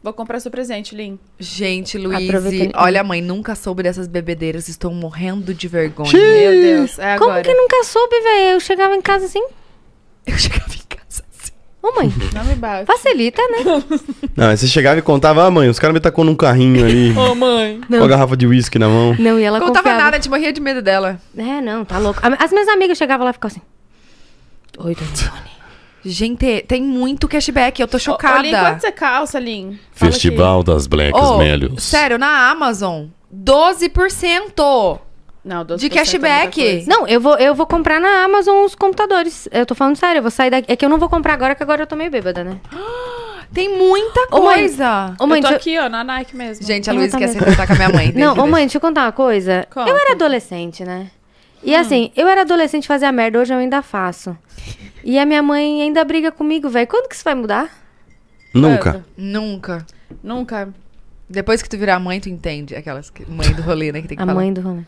Vou comprar seu presente, Lin. Gente, Luiz, olha, mãe, nunca soube dessas bebedeiras. Estou morrendo de vergonha. Xiii. Meu Deus, é agora. Como que nunca soube, velho? Eu chegava em casa assim. Eu chegava em casa assim. Ô, mãe. Não me bate. Facilita, né? Não, você chegava e contava, ah, mãe, os caras me tacou num carrinho ali. Ô, oh, mãe. Não. Com a garrafa de uísque na mão. Não, e ela contava nada nada, gente morria de medo dela. É, não, tá louco. As minhas amigas chegavam lá e ficavam assim. Oi, Dona Gente, tem muito cashback, eu tô chocada. Olha, quanto você calça, Lin? Festival aqui. das Blacks oh, Melios. Sério, na Amazon, 12%. Não, de é cashback. É não, eu vou, eu vou comprar na Amazon os computadores. Eu tô falando sério, eu vou sair daqui. É que eu não vou comprar agora, que agora eu tô meio bêbada, né? Tem muita coisa. Ô, mãe, eu tô aqui, ó, na Nike mesmo. Gente, a Luísa tá quer se com a minha mãe. Né, não, ô, mãe, deixa eu contar uma coisa. Conta. Eu era adolescente, né? E hum. assim, eu era adolescente fazer a merda, hoje eu ainda faço. E a minha mãe ainda briga comigo, velho. Quando que isso vai mudar? Nunca. Nunca. Nunca. Depois que tu virar mãe, tu entende aquelas que- mãe do rolê, né? Que tem que a falar. mãe do Rolê.